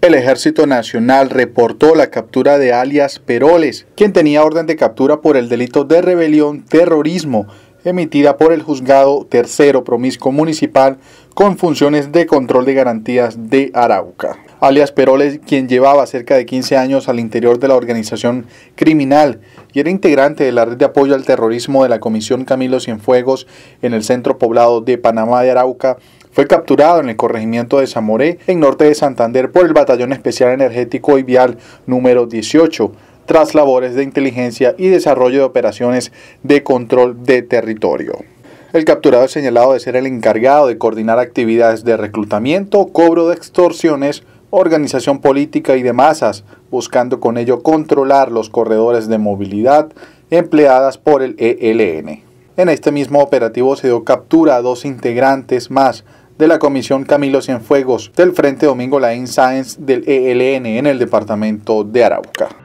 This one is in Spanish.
El Ejército Nacional reportó la captura de alias Peroles, quien tenía orden de captura por el delito de rebelión terrorismo emitida por el juzgado tercero promisco municipal con funciones de control de garantías de Arauca. Alias Peroles, quien llevaba cerca de 15 años al interior de la organización criminal y era integrante de la red de apoyo al terrorismo de la Comisión Camilo Cienfuegos en el centro poblado de Panamá de Arauca, fue capturado en el corregimiento de Zamoré, en norte de Santander, por el Batallón Especial Energético y Vial número 18 tras labores de inteligencia y desarrollo de operaciones de control de territorio. El capturado es señalado de ser el encargado de coordinar actividades de reclutamiento, cobro de extorsiones, organización política y de masas, buscando con ello controlar los corredores de movilidad empleadas por el ELN. En este mismo operativo se dio captura a dos integrantes más de la Comisión Camilo Cienfuegos del Frente Domingo Laín Science del ELN en el departamento de Arauca.